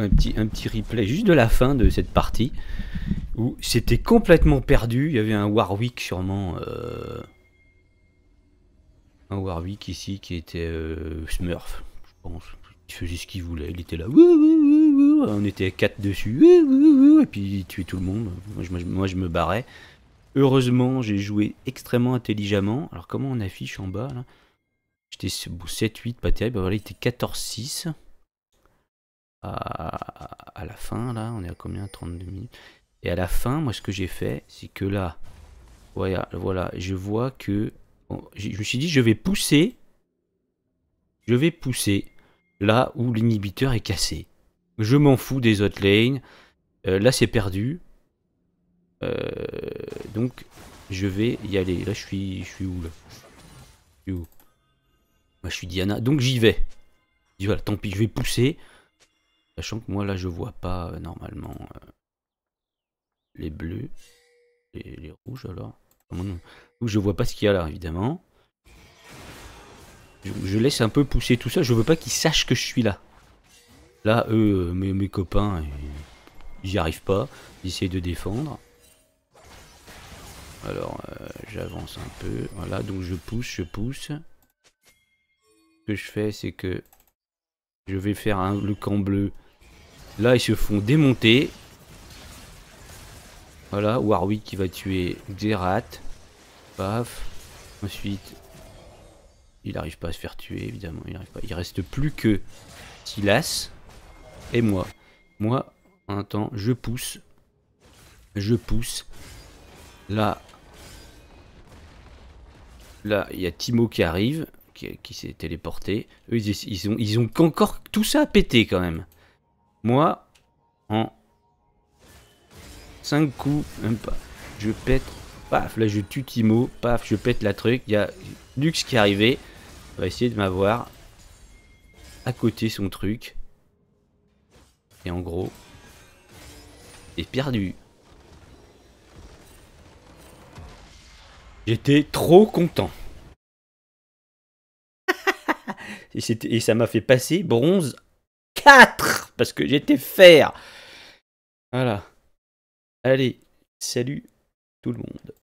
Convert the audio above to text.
un petit, un petit replay juste de la fin de cette partie où c'était complètement perdu. Il y avait un Warwick sûrement. Euh, un Warwick ici qui était euh, Smurf, je pense. Il faisait ce qu'il voulait, il était là. On était 4 dessus. Et puis il tuait tout le monde. Moi je, me barrais. Heureusement, j'ai joué extrêmement intelligemment. Alors comment on affiche en bas là J'étais 7-8, pas terrible. il était 14-6 à, la fin, là, on est à combien 32 minutes. Et à la fin, moi, ce que j'ai fait, c'est que là, voilà, voilà, je vois que... je me suis dit, je vais pousser. Je vais pousser là où l'inhibiteur est cassé. Je m'en fous des autres lanes. Euh, là, c'est perdu. Euh, donc, je vais y aller. Là, je suis, je suis où, là Je où Moi, je suis Diana. Donc, j'y vais. voilà, tant pis, je vais pousser. Sachant que moi là je vois pas euh, normalement euh, les bleus et les rouges alors. Donc je vois pas ce qu'il y a là évidemment. Je, laisse un peu pousser tout ça, je veux pas qu'ils sachent que je suis là. Là eux, euh, mes, mes copains, n'y arrivent pas, j'essaie de défendre. Alors j'avance un peu, voilà donc je pousse, je pousse. Ce que je fais c'est que je vais faire un, le camp bleu Là, ils se font démonter. Voilà, Warwick qui va tuer Xerath. Paf. Ensuite, il n'arrive pas à se faire tuer, évidemment. Il n'arrive pas. Il reste plus que Silas et moi. Moi, un temps, je pousse. Je pousse. Là, là, il y a Timo qui arrive, qui, s'est téléporté. Eux, ils, ont, ils ont encore tout ça à péter quand même. Moi, en 5 coups, même pas, je pète, paf, là je tue Timo, paf, je pète la truc. Il y a Lux qui est arrivé, on va essayer de m'avoir à côté son truc. Et en gros, est perdu. J'étais trop content. et, et ça m'a fait passer bronze parce que j'étais fer. Voilà. Allez, salut tout le monde.